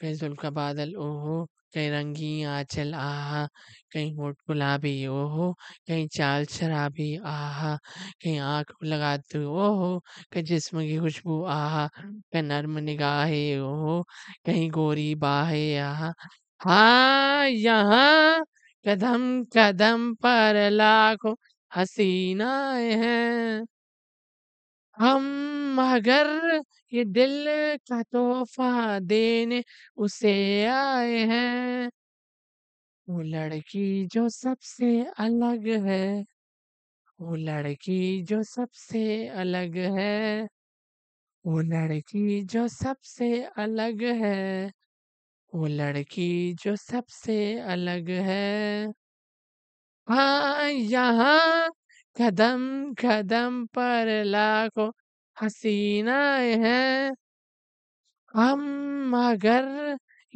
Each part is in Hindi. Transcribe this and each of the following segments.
कहीं जुल्का बादल ओहो कहीं रंगी आंचल आहा कहीं होठ गुलाबी ओहो कहीं चाल शराबी आहा कहीं आँख लगा दो ओहो कहीं जिस्म की खुशबू आहा कहीं नर्म निगाहे ओहो कहीं गोरी बाहे आहा हाँ यहाँ कदम कदम पर लाखों हसीनाएं हैं हम मगर ये दिल का तोहफ़ा देने उसे आए हैं, वो लड़की जो सबसे अलग है, वो लड़की जो सबसे अलग है, वो लड़की जो सबसे अलग है, वो लड़की जो सबसे अलग है। हाँ, यहाँ कदम कदम पर लाखों हसीनाएं हैं हम मगर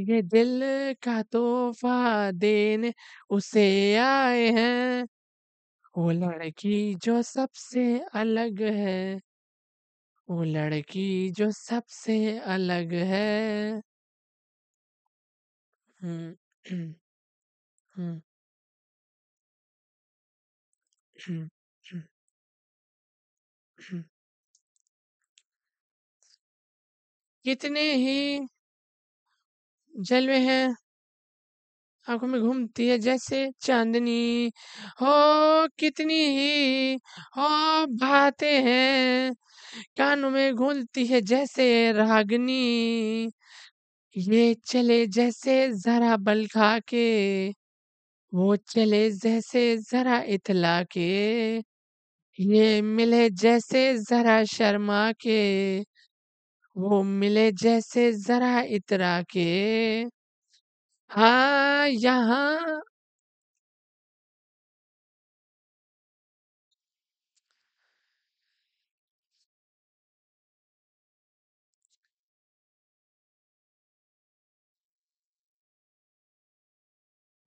ये दिल का तोहफा देने उसे आए हैं वो लड़की जो सबसे अलग है वो लड़की जो सबसे अलग है हम्म हम्म हम्म, कितने ही जलवे हैं है आंखों में घूमती है जैसे चांदनी हो कितनी ही हो भाते हैं कानों में घूमती है जैसे रागनी ये चले जैसे जरा बल खा के वो चले जैसे जरा इतला के ये मिले जैसे जरा शर्मा के वो मिले जैसे जरा इतरा के हाँ यहाँ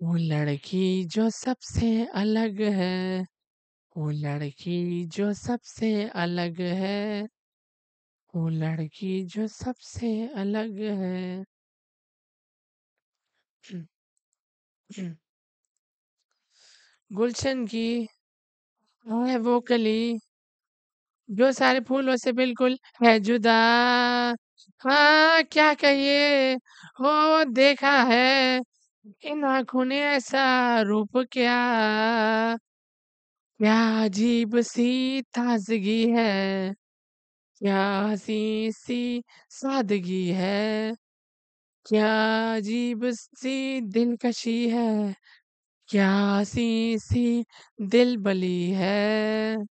वो लड़की जो सबसे अलग है वो लड़की जो सबसे अलग है वो लड़की जो सबसे अलग है हम्म, हम्म। गुलशन की है वो कली जो सारे फूलों से बिल्कुल है जुदा हाँ क्या कहिए हो देखा है इन आंखों ने ऐसा रूप क्या क्या अजीब सी ताज़गी है क्या सी सी सादगी है क्या अजीब सी दिलकशी है क्या सी सी दिल बली है